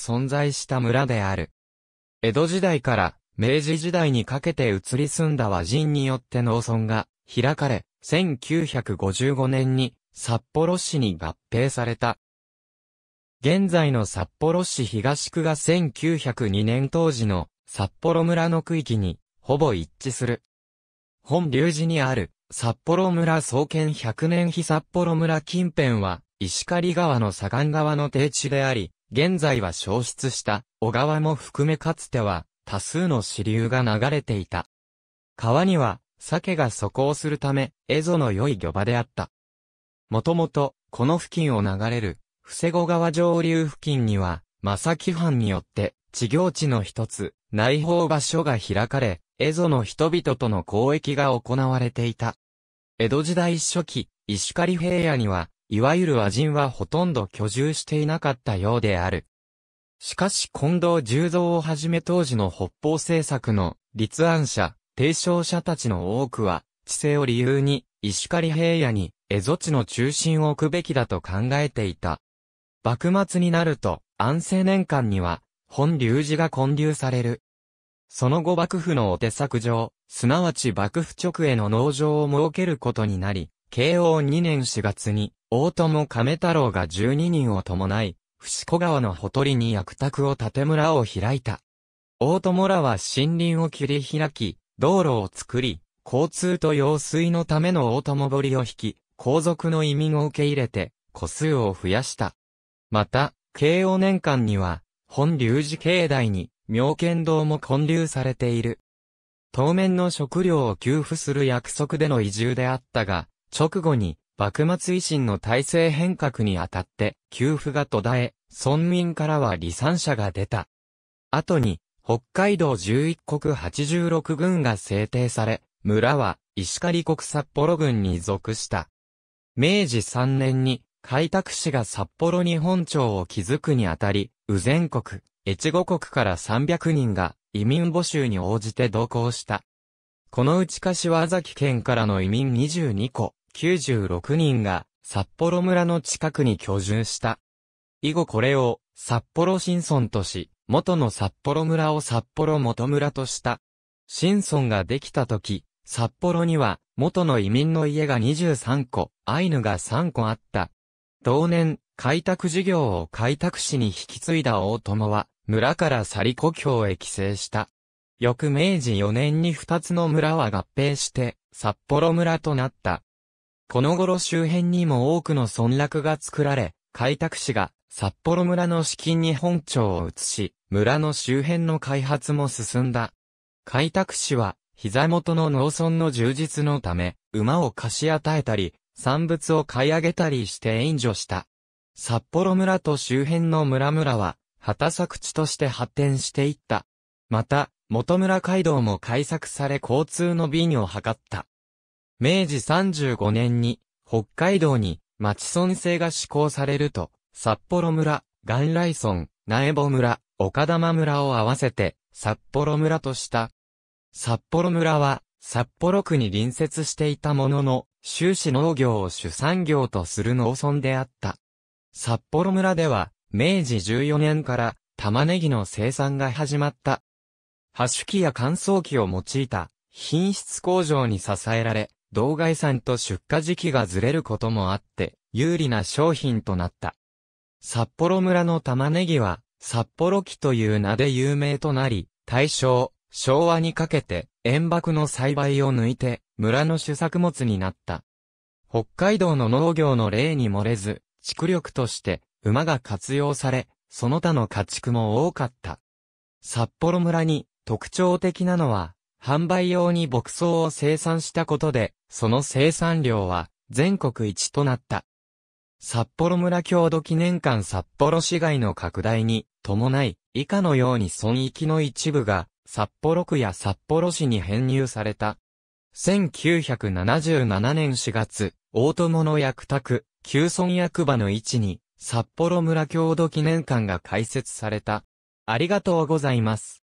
存在した村である。江戸時代から明治時代にかけて移り住んだ和人によって農村が開かれ、1955年に札幌市に合併された。現在の札幌市東区が1902年当時の札幌村の区域にほぼ一致する。本龍寺にある札幌村創建100年碑札幌村近辺は石狩川の左岸側の低地であり、現在は消失した小川も含めかつては多数の支流が流れていた。川には鮭が素行するため、蝦夷の良い漁場であった。もともと、この付近を流れる、伏施後川上流付近には、正木藩によって、地行地の一つ、内包場所が開かれ、蝦夷の人々との交易が行われていた。江戸時代初期、石狩平野には、いわゆる和人はほとんど居住していなかったようである。しかし近藤十三をはじめ当時の北方政策の立案者、提唱者たちの多くは、知性を理由に、石狩平野に、蝦夷地の中心を置くべきだと考えていた。幕末になると、安政年間には、本龍寺が建立される。その後幕府のお手作上、すなわち幕府直への農場を設けることになり、慶応2年4月に、大友亀太郎が12人を伴い、伏子川のほとりに役宅を建て村を開いた。大友らは森林を切り開き、道路を作り、交通と用水のための大友堀を引き、皇族の移民を受け入れて、個数を増やした。また、慶応年間には、本龍寺境内に、妙見堂も建立されている。当面の食料を給付する約束での移住であったが、直後に幕末維新の体制変革にあたって、給付が途絶え、村民からは離散者が出た。後に、北海道11国86軍が制定され、村は石狩国札幌軍に属した。明治3年に開拓市が札幌日本町を築くにあたり、宇前国、越後国から300人が移民募集に応じて同行した。このうち柏崎県からの移民22個、96人が札幌村の近くに居住した。以後これを札幌新村とし、元の札幌村を札幌元村とした。新村ができた時、札幌には元の移民の家が23個、アイヌが3個あった。同年、開拓事業を開拓市に引き継いだ大友は、村から去り故郷へ帰省した。翌明治4年に2つの村は合併して、札幌村となった。この頃周辺にも多くの村落が作られ、開拓士が札幌村の資金に本庁を移し、村の周辺の開発も進んだ。開拓士は、膝元の農村の充実のため、馬を貸し与えたり、産物を買い上げたりして援助した。札幌村と周辺の村々は、畑作地として発展していった。また、元村街道も開削され交通の便を図った。明治35年に、北海道に、町村制が施行されると、札幌村、元来村、苗穂村、岡玉村を合わせて、札幌村とした。札幌村は、札幌区に隣接していたものの、終始農業を主産業とする農村であった。札幌村では、明治14年から玉ねぎの生産が始まった。ハッシュ機や乾燥機を用いた品質向上に支えられ、道外産と出荷時期がずれることもあって、有利な商品となった。札幌村の玉ねぎは、札幌木という名で有名となり、大正、昭和にかけて、塩爆の栽培を抜いて、村の主作物になった。北海道の農業の例に漏れず、畜力として、馬が活用され、その他の家畜も多かった。札幌村に特徴的なのは、販売用に牧草を生産したことで、その生産量は全国一となった。札幌村郷土記念館札幌市街の拡大に伴い、以下のように村域の一部が札幌区や札幌市に編入された。1977年4月、大友の役宅、旧村役場の位置に、札幌村郷土記念館が開設された。ありがとうございます。